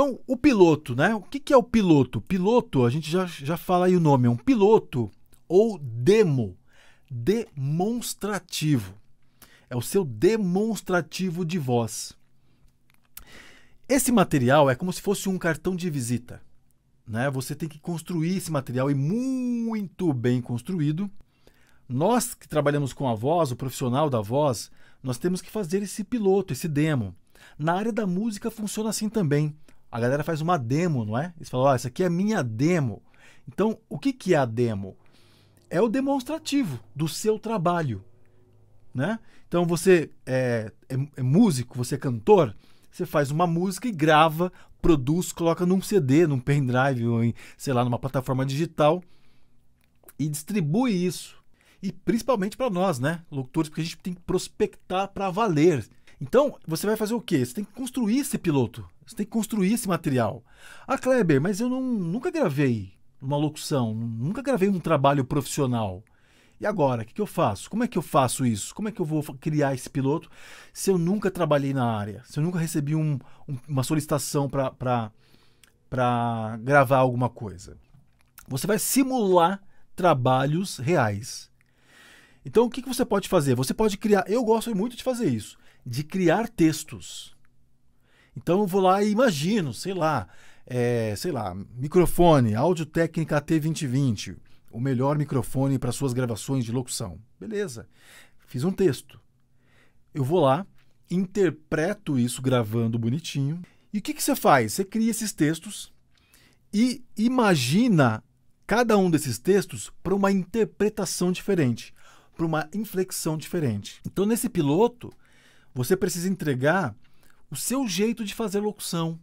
Então, o piloto, né? O que, que é o piloto? Piloto, a gente já, já fala aí o nome, é um piloto ou demo, demonstrativo. É o seu demonstrativo de voz. Esse material é como se fosse um cartão de visita. Né? Você tem que construir esse material e muito bem construído. Nós que trabalhamos com a voz, o profissional da voz, nós temos que fazer esse piloto, esse demo. Na área da música funciona assim também. A galera faz uma demo, não é? Eles falam, ó, oh, essa aqui é a minha demo. Então, o que, que é a demo? É o demonstrativo do seu trabalho, né? Então, você é, é, é músico, você é cantor, você faz uma música e grava, produz, coloca num CD, num pendrive, ou em, sei lá, numa plataforma digital e distribui isso. E principalmente para nós, né, locutores, porque a gente tem que prospectar para valer. Então, você vai fazer o quê? Você tem que construir esse piloto. Você tem que construir esse material. Ah, Kleber, mas eu não, nunca gravei uma locução, nunca gravei um trabalho profissional. E agora, o que, que, eu faço? Como é que eu faço isso? Como é que eu vou criar esse piloto se eu nunca trabalhei na área? Se eu nunca recebi um, um, uma solicitação para gravar alguma coisa? Você vai simular trabalhos reais. Então, o que, que você pode fazer? Você pode criar. Eu gosto muito de fazer isso, de criar textos. Então eu vou lá e imagino, sei lá, é, sei lá, microfone, áudio técnica T2020, o melhor microfone para suas gravações de locução. Beleza. Fiz um texto. Eu vou lá, interpreto isso gravando bonitinho. E o que, que você faz? Você cria esses textos e imagina cada um desses textos para uma interpretação diferente, para uma inflexão diferente. Então, nesse piloto, você precisa entregar o seu jeito de fazer locução.